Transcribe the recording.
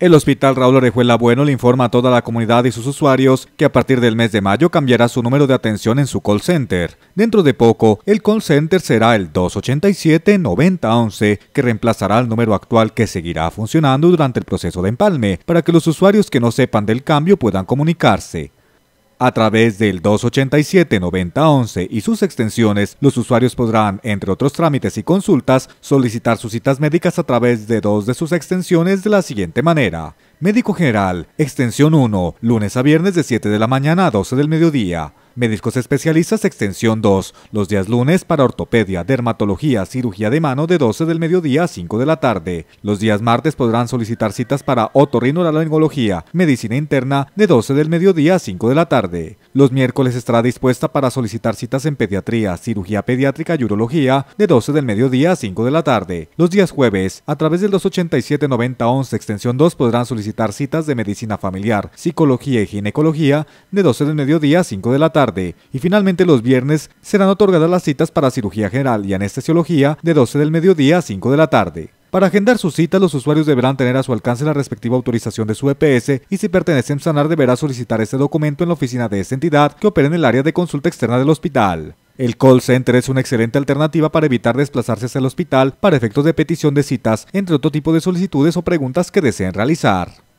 El Hospital Raúl Orejuela Bueno le informa a toda la comunidad y sus usuarios que a partir del mes de mayo cambiará su número de atención en su call center. Dentro de poco, el call center será el 287-9011, que reemplazará el número actual que seguirá funcionando durante el proceso de empalme, para que los usuarios que no sepan del cambio puedan comunicarse. A través del 287-9011 y sus extensiones, los usuarios podrán, entre otros trámites y consultas, solicitar sus citas médicas a través de dos de sus extensiones de la siguiente manera. Médico General, extensión 1, lunes a viernes de 7 de la mañana a 12 del mediodía. Médicos especialistas extensión 2, los días lunes para ortopedia, dermatología, cirugía de mano de 12 del mediodía a 5 de la tarde. Los días martes podrán solicitar citas para otorrinolaringología, medicina interna de 12 del mediodía a 5 de la tarde. Los miércoles estará dispuesta para solicitar citas en pediatría, cirugía pediátrica y urología de 12 del mediodía a 5 de la tarde. Los días jueves, a través del 287-9011 extensión 2 podrán solicitar citas de medicina familiar, psicología y ginecología de 12 del mediodía a 5 de la tarde. Y finalmente los viernes serán otorgadas las citas para cirugía general y anestesiología de 12 del mediodía a 5 de la tarde. Para agendar su cita, los usuarios deberán tener a su alcance la respectiva autorización de su EPS y si pertenecen a Sanar deberá solicitar este documento en la oficina de esa entidad que opera en el área de consulta externa del hospital. El call center es una excelente alternativa para evitar desplazarse hacia el hospital para efectos de petición de citas, entre otro tipo de solicitudes o preguntas que deseen realizar.